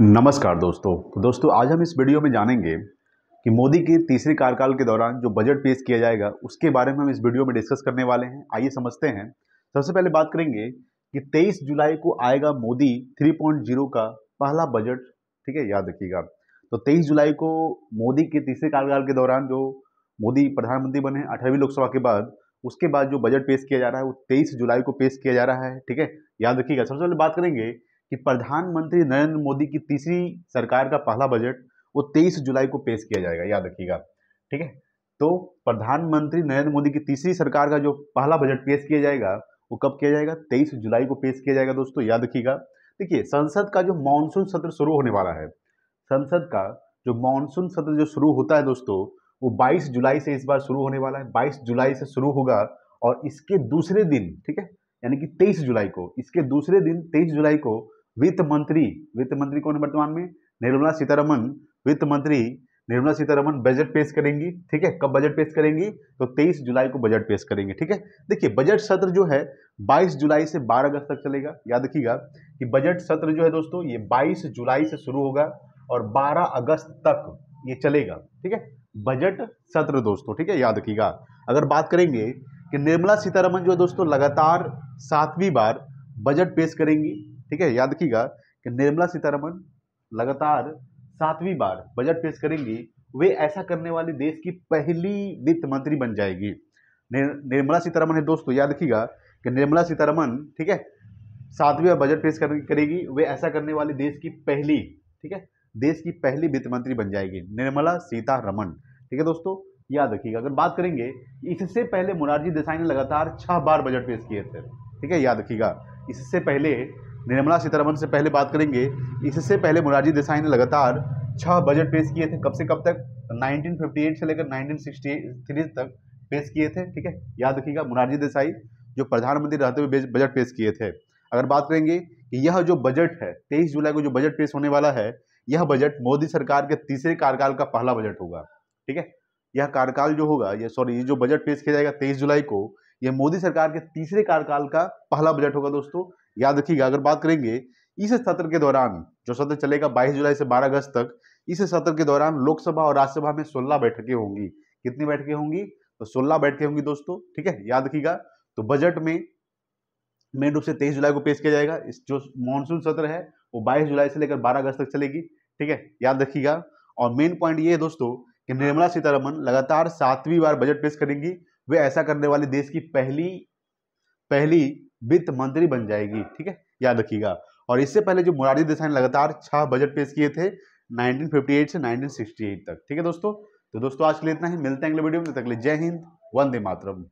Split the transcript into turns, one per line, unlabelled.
नमस्कार दोस्तों तो दोस्तों आज हम इस वीडियो में जानेंगे कि मोदी के तीसरे कार्यकाल के दौरान जो बजट पेश किया जाएगा उसके बारे में हम इस वीडियो में डिस्कस करने वाले हैं आइए समझते हैं सबसे पहले बात करेंगे कि 23 जुलाई को आएगा मोदी 3.0 का पहला बजट ठीक है याद रखिएगा तो 23 जुलाई को मोदी के तीसरे कार्यकाल के दौरान जो मोदी प्रधानमंत्री बने अठारहवीं लोकसभा के बाद उसके बाद जो बजट पेश किया जा रहा है वो तेईस जुलाई को पेश किया जा रहा है ठीक है याद रखिएगा सबसे पहले बात करेंगे कि प्रधानमंत्री नरेंद्र मोदी की तीसरी सरकार का पहला बजट वो तेईस जुलाई को पेश किया जाएगा याद रखिएगा ठीक है तो प्रधानमंत्री नरेंद्र मोदी की तीसरी सरकार का जो पहला बजट पेश किया जाएगा वो कब किया जाएगा तेईस जुलाई को पेश किया जाएगा दोस्तों याद रखिएगा देखिए संसद का जो मानसून सत्र शुरू होने वाला है संसद का जो मानसून सत्र जो शुरू होता है दोस्तों वो 22 जुलाई से इस बार शुरू होने वाला है 22 जुलाई से शुरू होगा और इसके दूसरे दिन ठीक है यानी कि 23 जुलाई को इसके दूसरे दिन 23 जुलाई को वित्त मंत्री वित्त मंत्री कौन है वर्तमान में निर्मला सीतारमन वित्त मंत्री निर्मला सीतारमन बजट पेश करेंगी ठीक है कब बजट पेश करेंगी तो 23 जुलाई को बजट पेश करेंगे ठीक है देखिए बजट सत्र जो है 22 जुलाई से 12 अगस्त तक चलेगा याद रखिएगा कि बजट सत्र जो है दोस्तों ये 22 जुलाई से शुरू होगा और 12 अगस्त तक ये चलेगा ठीक है बजट सत्र दोस्तों ठीक है याद रखिएगा अगर बात करेंगे कि निर्मला सीतारमन जो है दोस्तों लगातार सातवीं बार बजट पेश करेंगी ठीक है याद रखिएगा कि निर्मला सीतारमन लगातार सातवीं बार बजट पेश करेंगी वे ऐसा करने वाली देश की पहली वित्त मंत्री बन जाएगी निर्मला सीतारमन है दोस्तों याद रखिएगा कि निर्मला सीतारमन ठीक है सातवीं बार बजट पेश करेगी वे ऐसा करने वाली देश की पहली ठीक है देश की पहली वित्त मंत्री बन जाएगी निर्मला सीतारमन ठीक है दोस्तों याद रखिएगा अगर बात करेंगे इससे पहले मुरारजी देसाई ने लगातार छह बार बजट पेश किए थे ठीक है याद रखिएगा इससे पहले निर्मला सीतारमन से पहले बात करेंगे इससे पहले मोरारजी देसाई ने लगातार छह बजट पेश किए थे कब से कब तक 1958 से लेकर 1963 तक पेश किए थे ठीक है याद रखिएगा मुरारजी देसाई जो प्रधानमंत्री रहते हुए बजट पेश किए थे अगर बात करेंगे कि यह जो बजट है तेईस जुलाई को जो बजट पेश होने वाला है यह बजट मोदी सरकार के तीसरे कार्यकाल का पहला बजट होगा ठीक है यह कार्यकाल जो होगा यह सॉरी ये जो बजट पेश किया जाएगा तेईस जुलाई को यह मोदी सरकार के तीसरे कार्यकाल का पहला बजट होगा दोस्तों याद रखिएगा अगर बात करेंगे इस सत्र के दौरान जो सत्र चलेगा 22 जुलाई से 12 अगस्त तक इस सत्र के दौरान लोकसभा और राज्यसभा में 16 बैठकें होंगी कितनी बैठकें होंगी तो 16 बैठकें होंगी दोस्तों ठीक है याद रखिएगा तो बजट में मेन रूप से तेईस जुलाई को पेश किया जाएगा इस जो मानसून सत्र है वो बाईस जुलाई से लेकर बारह अगस्त तक चलेगी ठीक है याद रखिएगा और मेन पॉइंट ये है दोस्तों कि निर्मला सीतारमन लगातार सातवीं बार बजट पेश करेंगी वे ऐसा करने वाली देश की पहली पहली वित्त मंत्री बन जाएगी ठीक है याद रखिएगा और इससे पहले जो मुरारी देसाई ने लगातार छह बजट पेश किए थे 1958 से 1968 तक ठीक है दोस्तों तो दोस्तों आज के लिए इतना ही मिलते हैं अगले वीडियो में तक ले जय हिंद वंदे मातरम